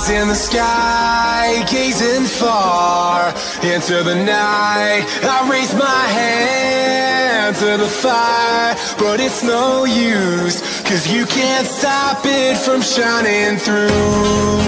eyes in the sky, gazing far into the night. I raise my hand to the fire, but it's no use, cause you can't stop it from shining through.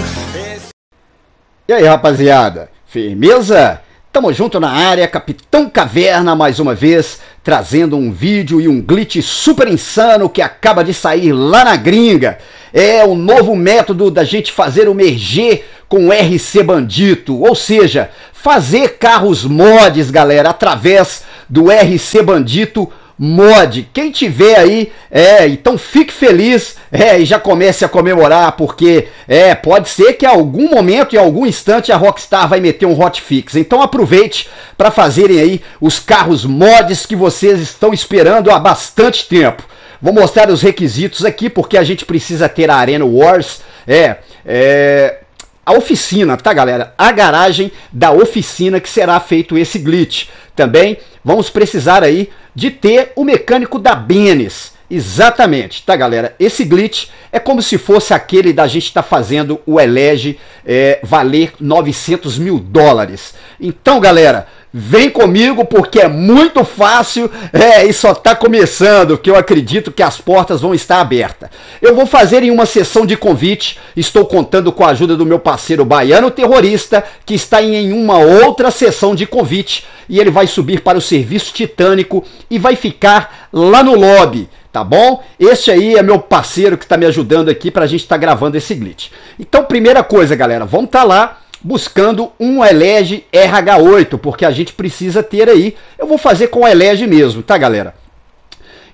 E aí, rapaziada, firmeza? Tamo junto na área, Capitão Caverna mais uma vez, trazendo um vídeo e um glitch super insano que acaba de sair lá na gringa é o novo método da gente fazer o merger com RC Bandito, ou seja, fazer carros mods, galera, através do RC Bandito mod. Quem tiver aí, é, então fique feliz, é, e já comece a comemorar, porque é, pode ser que em algum momento, em algum instante, a Rockstar vai meter um hotfix. Então aproveite para fazerem aí os carros mods que vocês estão esperando há bastante tempo. Vou mostrar os requisitos aqui, porque a gente precisa ter a Arena Wars. É, é, a oficina, tá galera? A garagem da oficina que será feito esse glitch. Também vamos precisar aí de ter o mecânico da Benes. Exatamente, tá galera? Esse glitch é como se fosse aquele da gente estar tá fazendo o Elege é, valer 900 mil dólares. Então galera, Vem comigo porque é muito fácil é, e só está começando, que eu acredito que as portas vão estar abertas. Eu vou fazer em uma sessão de convite, estou contando com a ajuda do meu parceiro baiano terrorista, que está em uma outra sessão de convite e ele vai subir para o serviço titânico e vai ficar lá no lobby tá bom? Este aí é meu parceiro que está me ajudando aqui para a gente estar tá gravando esse glitch. Então, primeira coisa, galera, vamos estar tá lá buscando um Elege RH8, porque a gente precisa ter aí. Eu vou fazer com o Elege mesmo, tá, galera?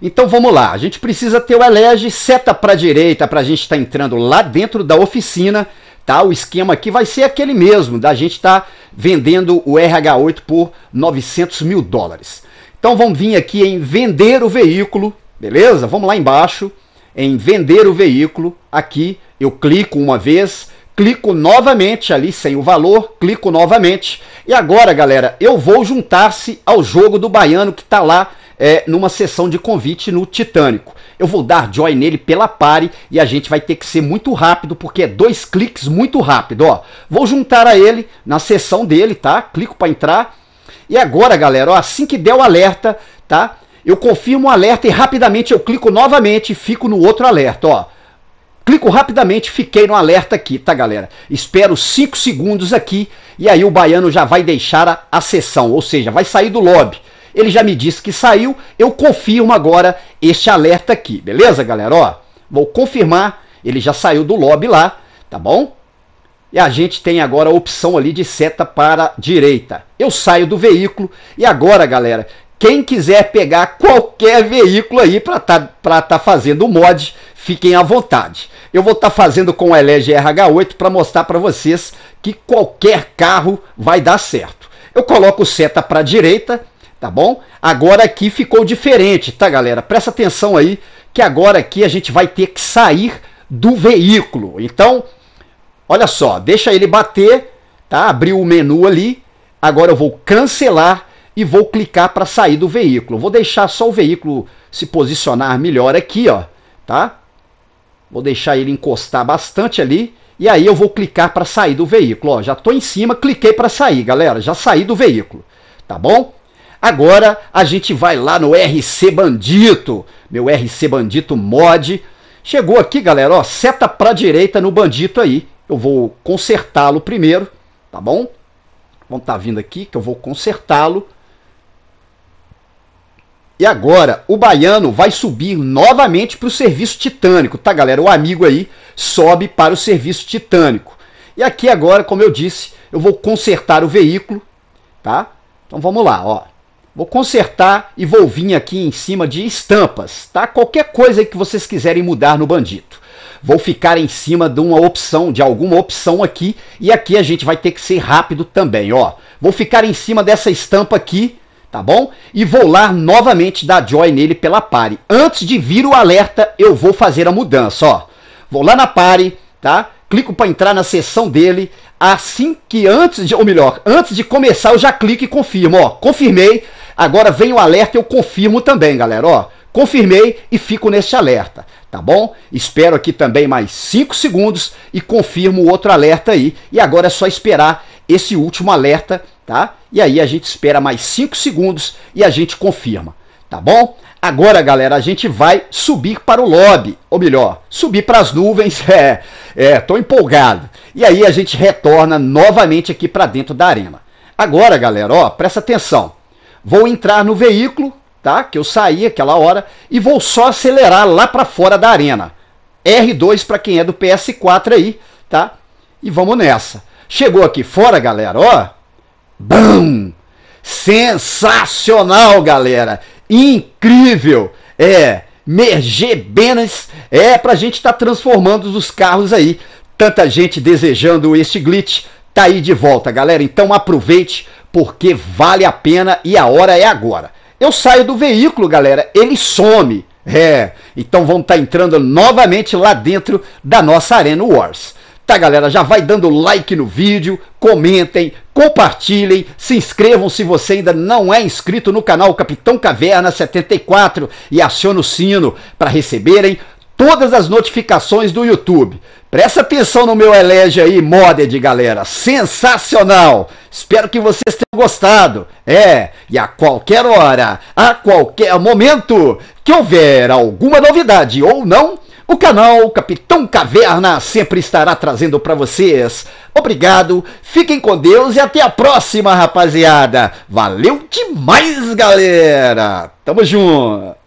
Então vamos lá, a gente precisa ter o Elege, seta para direita para a gente estar tá entrando lá dentro da oficina, tá? O esquema aqui vai ser aquele mesmo, da gente estar tá vendendo o RH8 por 900 mil dólares. Então vamos vir aqui em vender o veículo, beleza? Vamos lá embaixo, em vender o veículo, aqui eu clico uma vez, clico novamente ali sem o valor, clico novamente. E agora, galera, eu vou juntar-se ao jogo do baiano que está lá é, numa sessão de convite no Titânico. Eu vou dar join nele pela pare e a gente vai ter que ser muito rápido, porque é dois cliques muito rápido. Ó. Vou juntar a ele na sessão dele, tá? Clico para entrar. E agora, galera, ó, assim que der o alerta, tá? Eu confirmo o alerta e rapidamente eu clico novamente e fico no outro alerta, ó. Clico rapidamente, fiquei no alerta aqui, tá galera? Espero 5 segundos aqui e aí o baiano já vai deixar a, a sessão, ou seja, vai sair do lobby. Ele já me disse que saiu, eu confirmo agora este alerta aqui, beleza galera? Ó, vou confirmar, ele já saiu do lobby lá, tá bom? E a gente tem agora a opção ali de seta para direita. Eu saio do veículo e agora, galera, quem quiser pegar qualquer veículo aí para estar tá, tá fazendo o mod, fiquem à vontade. Eu vou estar tá fazendo com o LG RH8 para mostrar para vocês que qualquer carro vai dar certo. Eu coloco seta para direita, tá bom? Agora aqui ficou diferente, tá galera? Presta atenção aí que agora aqui a gente vai ter que sair do veículo. Então, olha só, deixa ele bater, tá? Abriu o menu ali. Agora eu vou cancelar e vou clicar para sair do veículo. Vou deixar só o veículo se posicionar melhor aqui, ó, tá? Vou deixar ele encostar bastante ali e aí eu vou clicar para sair do veículo. Ó, já estou em cima, cliquei para sair, galera, já saí do veículo, tá bom? Agora a gente vai lá no RC Bandito, meu RC Bandito mod. Chegou aqui, galera, ó, seta para direita no Bandito aí. Eu vou consertá-lo primeiro, tá bom? Vão estar tá vindo aqui que eu vou consertá-lo. E agora, o baiano vai subir novamente para o serviço titânico, tá galera? O amigo aí sobe para o serviço titânico. E aqui agora, como eu disse, eu vou consertar o veículo, tá? Então vamos lá, ó. Vou consertar e vou vir aqui em cima de estampas, tá? Qualquer coisa que vocês quiserem mudar no bandido. Vou ficar em cima de uma opção, de alguma opção aqui, e aqui a gente vai ter que ser rápido também, ó. Vou ficar em cima dessa estampa aqui, tá bom? E vou lá novamente dar join nele pela pare. Antes de vir o alerta, eu vou fazer a mudança, ó. Vou lá na pare, tá? Clico para entrar na seção dele. Assim que antes de, ou melhor, antes de começar, eu já clico e confirmo, ó. Confirmei. Agora vem o alerta, eu confirmo também, galera, ó. Confirmei e fico neste alerta, tá bom? Espero aqui também mais 5 segundos e confirmo o outro alerta aí. E agora é só esperar esse último alerta, tá? E aí a gente espera mais 5 segundos e a gente confirma, tá bom? Agora, galera, a gente vai subir para o lobby, ou melhor, subir para as nuvens, é, é, tô empolgado. E aí a gente retorna novamente aqui para dentro da arena. Agora, galera, ó, presta atenção. Vou entrar no veículo, tá? Que eu saí aquela hora e vou só acelerar lá para fora da arena. R2 para quem é do PS4 aí, tá? E vamos nessa. Chegou aqui fora, galera, ó. Bum! Sensacional, galera! Incrível! É, Merger Benas é pra gente estar tá transformando os carros aí. Tanta gente desejando este glitch, tá aí de volta, galera. Então aproveite, porque vale a pena e a hora é agora. Eu saio do veículo, galera, ele some. É, então vão estar tá entrando novamente lá dentro da nossa Arena Wars. Tá, galera, já vai dando like no vídeo, comentem, compartilhem, se inscrevam se você ainda não é inscrito no canal Capitão Caverna 74 e aciona o sino para receberem todas as notificações do YouTube. Presta atenção no meu elege aí, modded, galera. Sensacional! Espero que vocês tenham gostado. É, e a qualquer hora, a qualquer momento que houver alguma novidade ou não, o canal Capitão Caverna sempre estará trazendo para vocês. Obrigado, fiquem com Deus e até a próxima, rapaziada. Valeu demais, galera. Tamo junto.